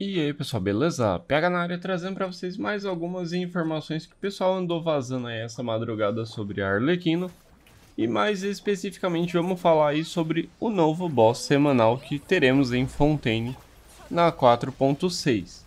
E aí pessoal, beleza? Pega na área trazendo para vocês mais algumas informações que o pessoal andou vazando aí essa madrugada sobre Arlequino e mais especificamente vamos falar aí sobre o novo boss semanal que teremos em Fontaine na 4.6.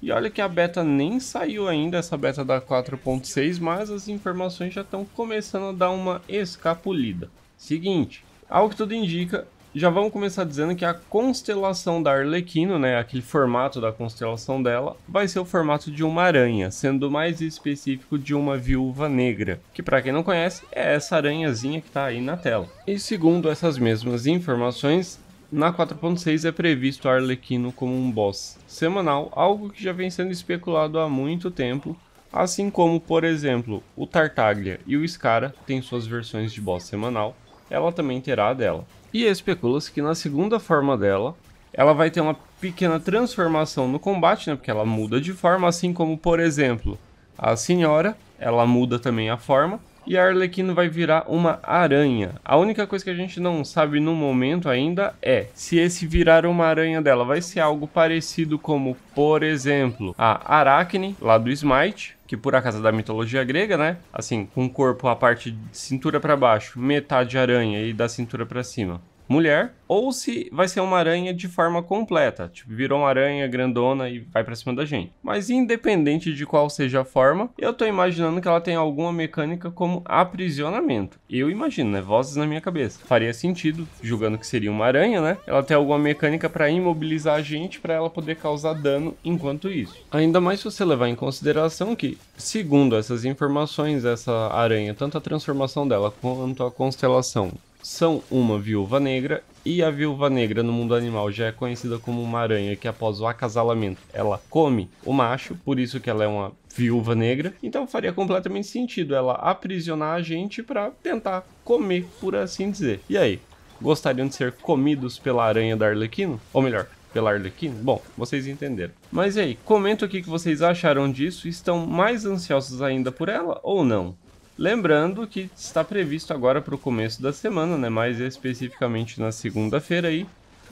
E olha que a beta nem saiu ainda, essa beta da 4.6, mas as informações já estão começando a dar uma escapulida. Seguinte, ao que tudo indica, já vamos começar dizendo que a constelação da Arlequino, né, aquele formato da constelação dela, vai ser o formato de uma aranha, sendo mais específico de uma viúva negra, que para quem não conhece é essa aranhazinha que está aí na tela. E segundo essas mesmas informações, na 4.6 é previsto Arlequino como um boss semanal, algo que já vem sendo especulado há muito tempo, assim como, por exemplo, o Tartaglia e o Scara têm suas versões de boss semanal, ela também terá a dela. E especula-se que na segunda forma dela, ela vai ter uma pequena transformação no combate, né? Porque ela muda de forma, assim como, por exemplo, a senhora, ela muda também a forma e a Arlequina vai virar uma aranha. A única coisa que a gente não sabe no momento ainda é se esse virar uma aranha dela vai ser algo parecido como, por exemplo, a Aracne, lá do Smite, que por acaso é da mitologia grega, né? Assim, com o corpo a parte de cintura para baixo, metade aranha e da cintura para cima mulher, ou se vai ser uma aranha de forma completa, tipo, virou uma aranha grandona e vai para cima da gente. Mas independente de qual seja a forma, eu tô imaginando que ela tem alguma mecânica como aprisionamento. Eu imagino, né? Vozes na minha cabeça. Faria sentido, julgando que seria uma aranha, né? Ela tem alguma mecânica para imobilizar a gente para ela poder causar dano enquanto isso. Ainda mais se você levar em consideração que, segundo essas informações, essa aranha, tanto a transformação dela quanto a constelação são uma viúva negra, e a viúva negra no mundo animal já é conhecida como uma aranha que após o acasalamento ela come o macho, por isso que ela é uma viúva negra. Então faria completamente sentido ela aprisionar a gente para tentar comer, por assim dizer. E aí, gostariam de ser comidos pela aranha da Arlequino? Ou melhor, pela arlequino Bom, vocês entenderam. Mas e aí, comenta o que vocês acharam disso. Estão mais ansiosos ainda por ela ou não? Lembrando que está previsto agora para o começo da semana, né, mais especificamente na segunda-feira aí,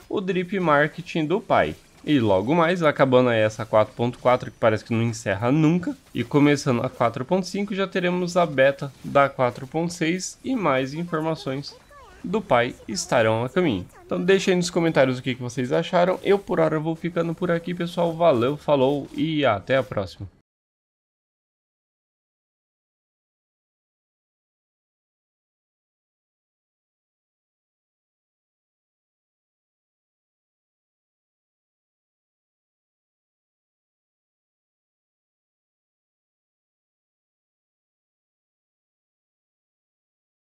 o drip marketing do pai. E logo mais, acabando aí essa 4.4 que parece que não encerra nunca, e começando a 4.5 já teremos a beta da 4.6 e mais informações do pai estarão a caminho. Então deixem nos comentários o que vocês acharam. Eu por hora vou ficando por aqui, pessoal. Valeu, falou e até a próxima.